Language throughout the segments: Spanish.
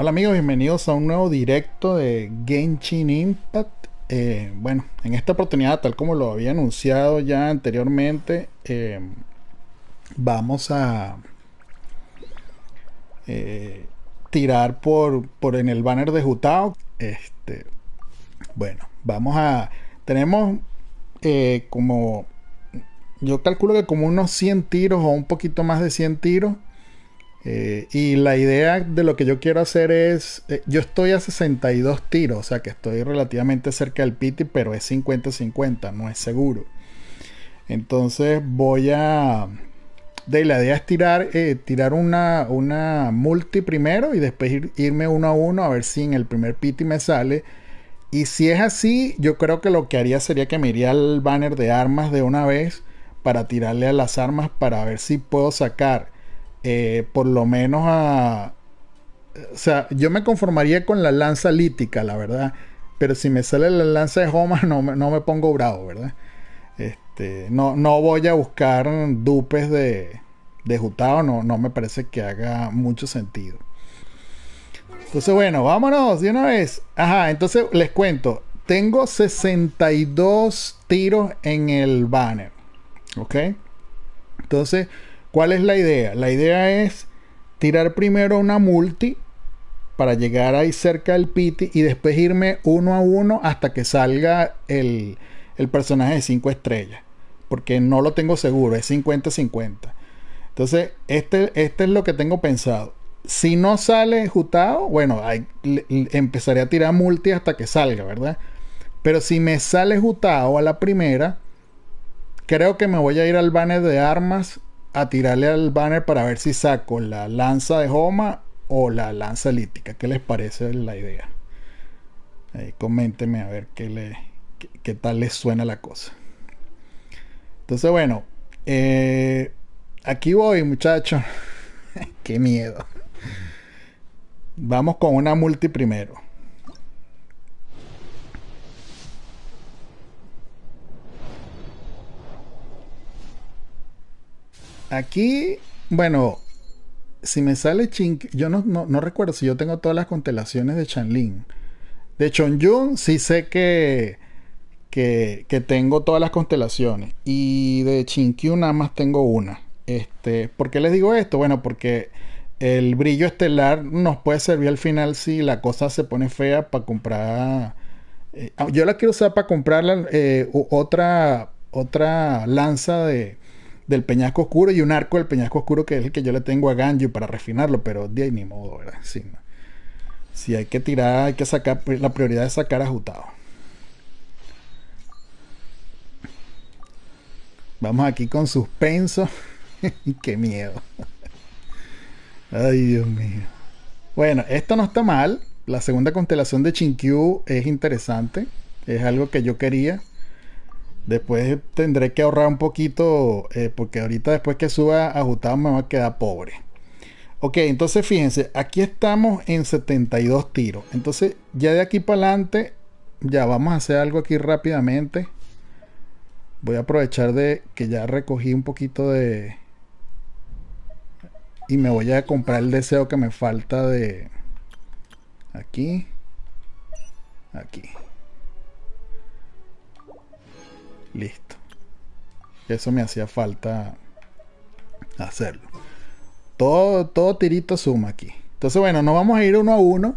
Hola amigos, bienvenidos a un nuevo directo de Genshin Impact. Eh, bueno, en esta oportunidad, tal como lo había anunciado ya anteriormente, eh, vamos a eh, tirar por, en el banner de Jutao. Este, bueno, vamos a... Tenemos como... Yo calculo que como unos 100 tiros o un poquito más de 100 tiros eh, y la idea de lo que yo quiero hacer es, eh, yo estoy a 62 tiros, o sea que estoy relativamente cerca del piti, pero es 50-50, no es seguro. Entonces voy a... De la idea es tirar, eh, tirar una, una multi primero y después irme uno a uno a ver si en el primer piti me sale. Y si es así, yo creo que lo que haría sería que me iría al banner de armas de una vez para tirarle a las armas para ver si puedo sacar eh, por lo menos a... O sea, yo me conformaría con la lanza lítica, la verdad. Pero si me sale la lanza de Homa, no, me pongo bravo, ¿verdad? Este, no, no voy a buscar dupes de, de Jutao, no, no me parece que haga mucho sentido. Entonces, bueno, vámonos de una vez. Ajá, entonces les cuento. Tengo 62 tiros en el banner. ¿Ok? Entonces, ¿Cuál es la idea? La idea es tirar primero una multi para llegar ahí cerca del piti y después irme uno a uno hasta que salga el, el personaje de 5 estrellas. Porque no lo tengo seguro, es 50-50. Entonces, este, este es lo que tengo pensado. Si no sale Jutao, bueno, empezaré a tirar multi hasta que salga, ¿verdad? Pero si me sale Jutao a la primera, creo que me voy a ir al banner de armas a tirarle al banner para ver si saco la lanza de Homa o la lanza lítica ¿Qué les parece la idea? Ahí coméntenme a ver qué, le, qué, tal les suena la cosa. Entonces, bueno, eh, aquí voy, muchachos. qué miedo. Vamos con una multi primero. Aquí, bueno, si me sale Ching, yo no, recuerdo si yo tengo todas las constelaciones de Chanlin. De Chongyun sí sé que, que, tengo todas las constelaciones. Y de Chinkyu nada más tengo una. Este, ¿Por qué les digo esto? Bueno, porque el brillo estelar nos puede servir al final si la cosa se pone fea para comprar. Eh, ah, yo la quiero usar para comprar eh, otra, otra lanza de, del Peñasco Oscuro y un arco del Peñasco Oscuro que es el que yo le tengo a Ganju para refinarlo, pero de ahí ni modo, ¿verdad? Sí, Si hay que tirar, hay que sacar, la prioridad es sacar ajustado Vamos aquí con suspenso. ¡Qué miedo! Ay, Dios mío. Bueno, esto no está mal. La segunda constelación de Chinkyu es interesante. Es algo que yo quería. Después tendré que ahorrar un poquito eh, porque ahorita después que suba ajustado me va a quedar pobre. Ok, entonces fíjense, aquí estamos en 72 tiros. Entonces ya de aquí para adelante, ya vamos a hacer algo aquí rápidamente. Voy a aprovechar de que ya recogí un poquito de... Y me voy a comprar el deseo que me falta de... Aquí. Aquí. Listo. Eso me hacía falta hacerlo. Todo, todo tirito suma aquí. Entonces, bueno, nos vamos a ir uno a uno.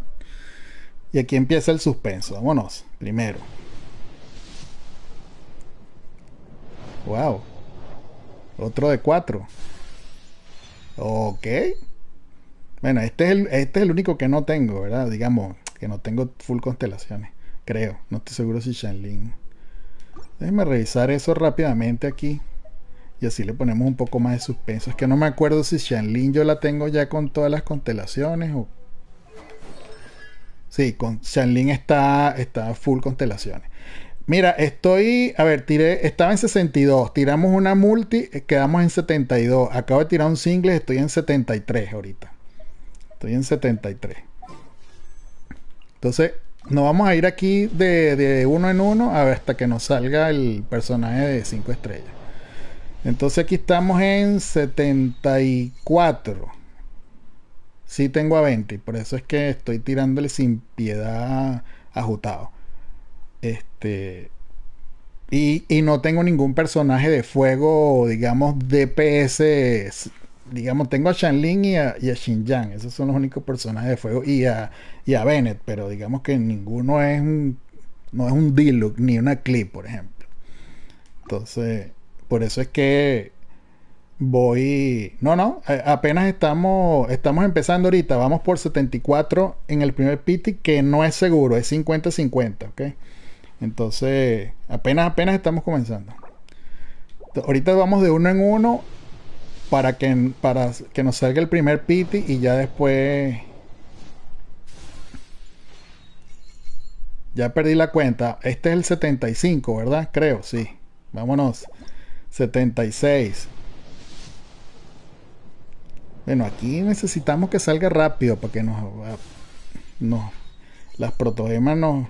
Y aquí empieza el suspenso. Vámonos. Primero. Wow. Otro de cuatro. Ok. Bueno, este es, el, este es el único que no tengo, ¿verdad? Digamos, que no tengo full constelaciones. Creo. No estoy seguro si Shanling... Déjenme revisar eso rápidamente aquí. Y así le ponemos un poco más de suspenso. Es que no me acuerdo si Shanlin yo la tengo ya con todas las constelaciones o... Sí, con Shanlin está, está full constelaciones. Mira, estoy, a ver, tiré, estaba en 62, tiramos una multi, eh, quedamos en 72. Acabo de tirar un single, estoy en 73 ahorita. Estoy en 73. Entonces, no vamos a ir aquí de, uno en uno hasta que nos salga el personaje de 5 estrellas. Entonces aquí estamos en 74. Sí tengo a 20, por eso es que estoy tirándole sin piedad ajustado. Este. Y, y no tengo ningún personaje de fuego, digamos, DPS digamos, tengo a Shanlin y a, y a Xinjiang, esos son los únicos personajes de fuego, y a, y a Bennett, pero digamos que ninguno es un, no es un look ni una Clip, por ejemplo. Entonces, por eso es que voy. No, no, apenas estamos, estamos empezando ahorita, vamos por 74 en el primer piti, que no es seguro, es 50-50, Entonces, apenas, apenas estamos comenzando. Ahorita vamos de uno en uno para que, para que nos salga el primer piti y ya después... Ya perdí la cuenta. Este es el 75, ¿verdad? Creo, sí. Vámonos. 76. Bueno, aquí necesitamos que salga rápido para que nos, no las protogemas no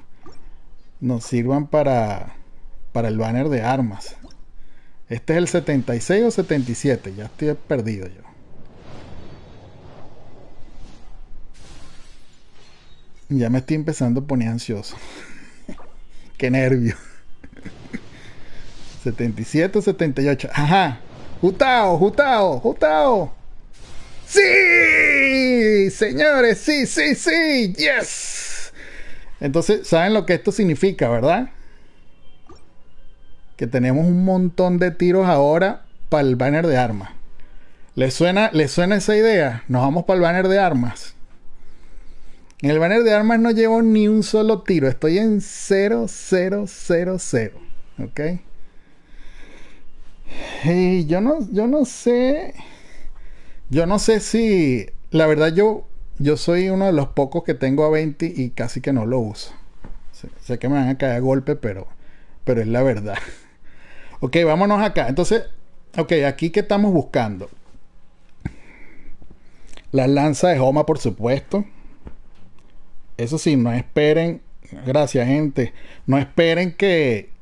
nos sirvan para, para el banner de armas. Este es el 76 o 77, ya estoy perdido yo. Ya me estoy empezando a poner ansioso. Qué nervio. 77 o 78. Ajá. Jutao, jutao, jutao. Sí, señores, sí, sí, sí. Yes. Entonces, ¿saben lo que esto significa, verdad? que tenemos un montón de tiros ahora para el banner de armas. ¿Les suena, le suena esa idea? Nos vamos para el banner de armas. En el banner de armas no llevo ni un solo tiro. Estoy en 0, 0, 0, 0. ¿Ok? Y yo no, yo no sé. Yo no sé si. La verdad, yo, yo soy uno de los pocos que tengo a 20 y casi que no lo uso. Sé, que me van a caer a golpe, pero, pero es la verdad. Ok, vámonos acá. Entonces, ok, aquí que estamos buscando. La lanza de Homa, por supuesto. Eso sí, no esperen. Gracias, gente. No esperen que,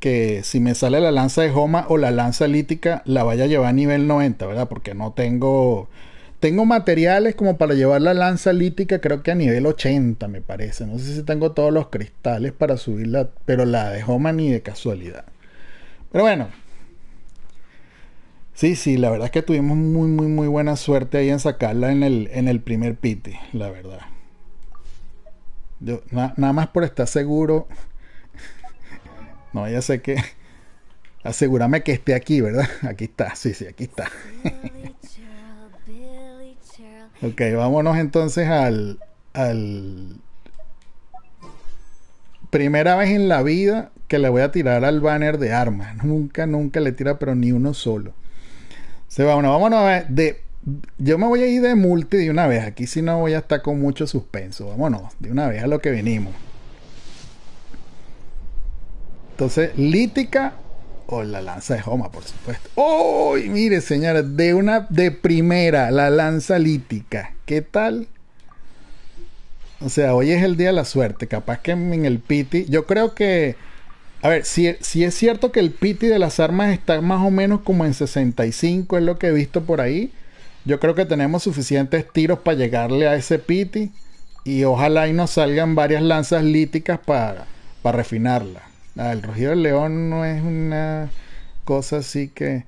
si me sale la lanza de Homa o la lanza lítica la vaya a llevar a nivel 90, ¿verdad? Porque no tengo. Tengo materiales como para llevar la lanza lítica, creo que a nivel 80, me parece. No sé si tengo todos los cristales para subirla, pero la de Homa ni de casualidad. Pero bueno, Sí, sí, la verdad es que tuvimos muy, muy, muy buena suerte ahí en sacarla en el, en el primer piti, la verdad. nada más por estar seguro. No, ya sé que. Asegúrame que esté aquí, ¿verdad? Aquí está, sí, sí, aquí está. ok, vámonos entonces al. al. Primera vez en la vida que le voy a tirar al banner de armas. Nunca, nunca le tira, pero ni uno solo. Se va, vámonos a ver. De, yo me voy a ir de multi de una vez. Aquí si no voy a estar con mucho suspenso. Vámonos, de una vez a lo que venimos. Entonces, lítica o la lanza de Homa, por supuesto. ¡Uy! Mire, señores, de una de primera, la lanza lítica. ¿Qué tal? O sea, hoy es el día de la suerte. Capaz que en el Piti. Yo creo que a ver, si, es cierto que el piti de las armas está más o menos como en 65, es lo que he visto por ahí. Yo creo que tenemos suficientes tiros para llegarle a ese piti. Y ojalá ahí nos salgan varias lanzas líticas para, para refinarla. Ah, el rugido del león no es una cosa así que.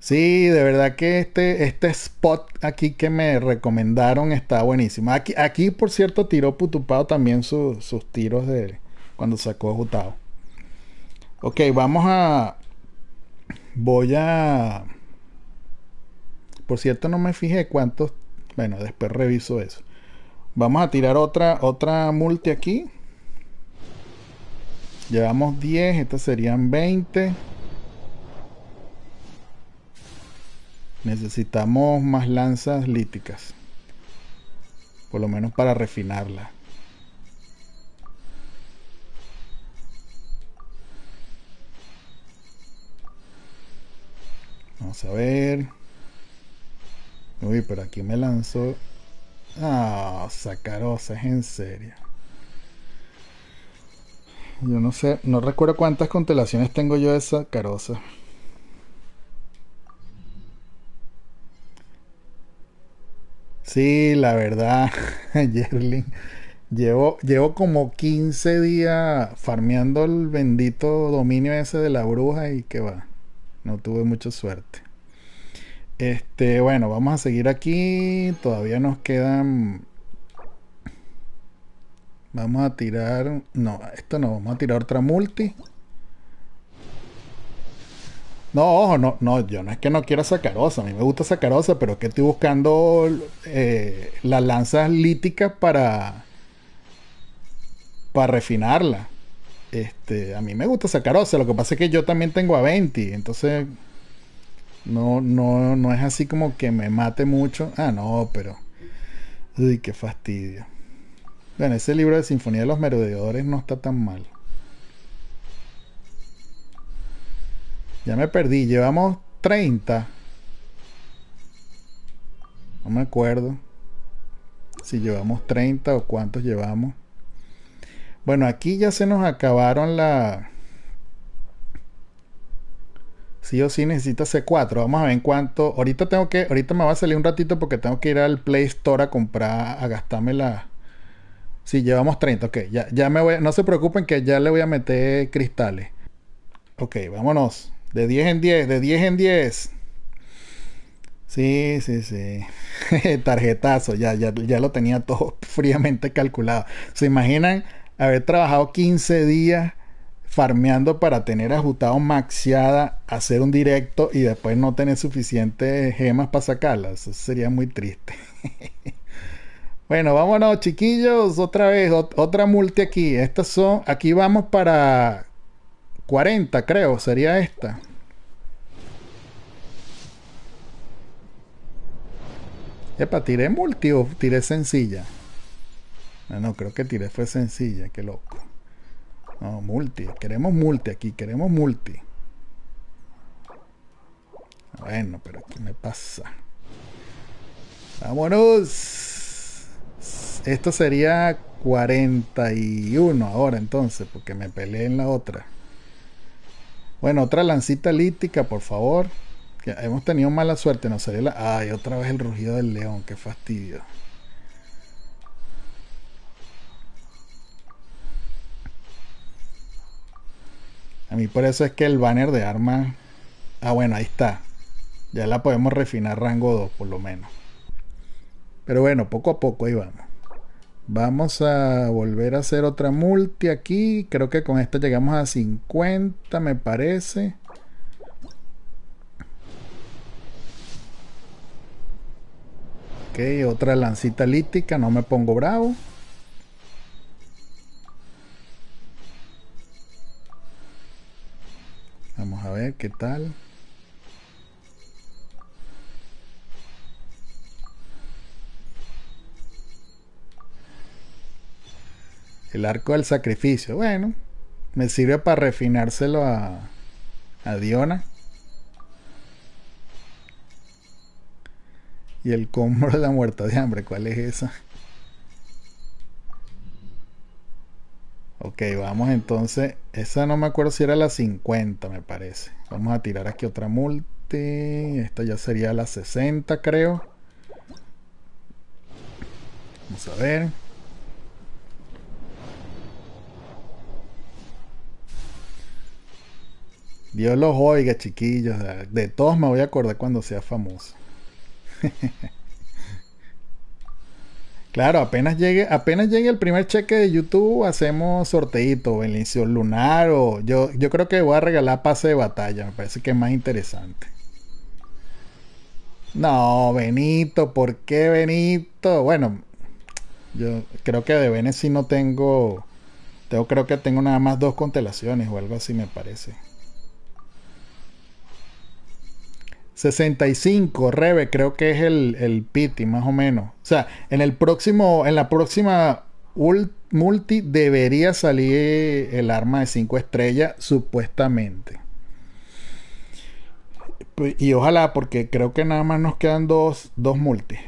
Sí, de verdad que este, este spot aquí que me recomendaron está buenísimo. Aquí, aquí por cierto, tiró putupado también sus tiros de cuando sacó Jutao. Ok, vamos a... Voy a... Por cierto, no me fijé cuántos... Bueno, después reviso eso. Vamos a tirar otra, otra multi aquí. Llevamos 10, estas serían 20. Necesitamos más lanzas líticas. Por lo menos para refinarla. a ver. Uy, pero aquí me lanzó. Ah, sacarosas, en serio. Yo no sé, no recuerdo cuántas constelaciones tengo yo de sacarosa. Sí, la verdad, Yerling. Llevo, llevo como 15 días farmeando el bendito dominio ese de la bruja y que va. No tuve mucha suerte. Este, bueno, vamos a seguir aquí. Todavía nos quedan. Vamos a tirar. No, esto no, vamos a tirar otra multi. No, ojo, no, no, yo no es que no quiera sacarosa, a mí me gusta sacarosa, pero que estoy buscando eh, las lanzas líticas para, para refinarla. Este, a mí me gusta sacar lo que pasa es que yo también tengo a 20, entonces no, no, no es así como que me mate mucho. Ah, no, pero. Uy, qué fastidio. Bueno, ese libro de Sinfonía de los Merodeadores no está tan mal. Ya me perdí, llevamos 30. No me acuerdo si llevamos 30 o cuántos llevamos. Bueno, aquí ya se nos acabaron la... Sí o sí necesita C4. Vamos a ver en cuánto... Ahorita tengo que... Ahorita me va a salir un ratito porque tengo que ir al Play Store a comprar... A gastarme la... Sí, llevamos 30. Ok, ya, ya me voy... No se preocupen que ya le voy a meter cristales. Ok, vámonos. De 10 en 10, de 10 en 10. Sí, sí, sí. Tarjetazo, ya, ya, ya lo tenía todo fríamente calculado. ¿Se imaginan haber trabajado 15 días farmeando para tener ajustado maxiada, hacer un directo y después no tener suficientes gemas para sacarlas. Eso sería muy triste. bueno, vámonos, chiquillos. Otra vez, otra multi aquí. Estas son, aquí vamos para 40, creo, sería esta. Epa, tiré multi o tiré sencilla. No, creo que tiré fue sencilla, qué loco. No, multi. Queremos multi aquí, queremos multi. Bueno, pero ¿qué me pasa? ¡Vámonos! Esto sería 41 ahora entonces, porque me peleé en la otra. Bueno, otra lancita lítica, por favor. hemos tenido mala suerte, no sería la... ¡Ay, otra vez el rugido del león! ¡Qué fastidio! A mí por eso es que el banner de arma... Ah, bueno, ahí está. Ya la podemos refinar rango 2 por lo menos. Pero bueno, poco a poco ahí vamos. Vamos a volver a hacer otra multi aquí. Creo que con esta llegamos a 50, me parece. Ok, otra lancita lítica, no me pongo bravo. ver qué tal. El arco del sacrificio. Bueno, me sirve para refinárselo a, Diona. Y el combo de la muerta de hambre, ¿cuál es esa? Ok, vamos entonces. Esa no me acuerdo si era la 50, me parece. Vamos a tirar aquí otra multi. Esta ya sería la 60, creo. Vamos a ver. Dios los oiga, chiquillos. De todos me voy a acordar cuando sea famoso. Claro, apenas llegue, apenas llegue el primer cheque de YouTube, hacemos sorteito, inicio Lunar o yo, yo creo que voy a regalar pase de batalla, me parece que es más interesante. No, Benito, ¿por qué Benito? Bueno, yo creo que de Vene sí no tengo, tengo creo que tengo nada más dos constelaciones o algo así me parece. 65, Rebe, creo que es el, el Piti, más o menos. O sea, en el próximo, en la próxima multi debería salir el arma de 5 estrellas, supuestamente. Pues, y ojalá, porque creo que nada más nos quedan dos, dos multis.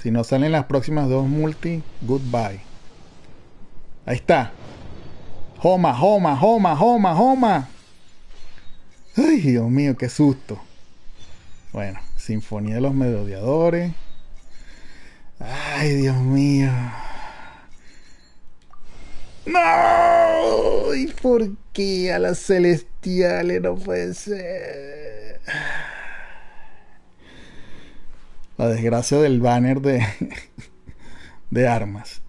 Si no salen las próximas dos multi, goodbye. Ahí está. Homa, homa, homa, homa, homa. Ay, Dios mío, qué susto. Bueno, Sinfonía de los Mediadores. Ay, Dios mío. No, ¿y por qué a las celestiales no puede ser? La desgracia del banner de, de armas.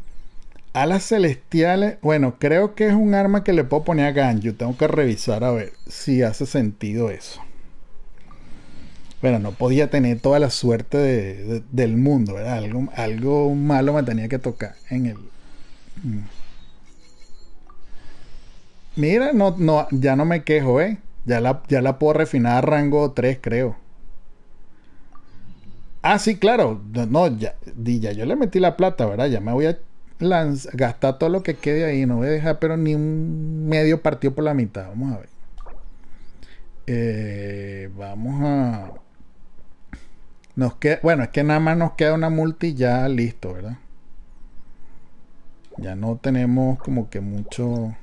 Alas celestiales. Bueno, creo que es un arma que le puedo poner a Ganju. Tengo que revisar a ver si hace sentido eso. Bueno, no podía tener toda la suerte del mundo, ¿verdad? Algo, algo malo me tenía que tocar en el. Mm. Mira, no, no, ya no me quejo, ¿eh? Ya la, ya la puedo refinar a rango 3, creo. Ah, sí, claro. No, ya, ya yo le metí la plata, ¿verdad? Ya me voy a gasta gastar todo lo que quede ahí. No voy a dejar, pero ni un medio partido por la mitad. Vamos a ver. Eh, vamos a. Nos bueno, es que nada más nos queda una multi ya listo, ¿verdad? Ya no tenemos como que mucho.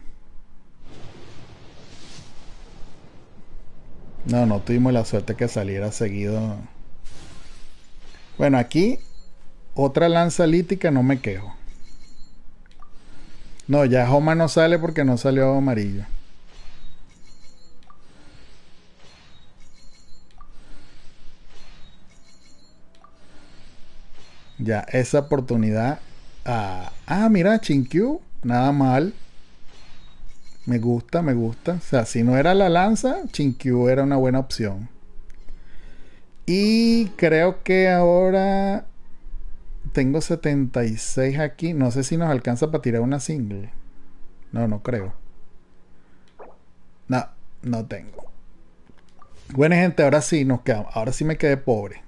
No, no tuvimos la suerte que saliera seguido. Bueno, aquí otra lanza lítica no me quejo. No, ya Homa no sale porque no salió amarillo. Ya, esa oportunidad. Ah, ah mira, Chinkyu. Nada mal. Me gusta, me gusta. O sea, si no era la lanza, Chinkyu era una buena opción. Y creo que ahora tengo 76 aquí. No sé si nos alcanza para tirar una single. No, no creo. No, no tengo. Buena gente, ahora sí nos quedamos. Ahora sí me quedé pobre.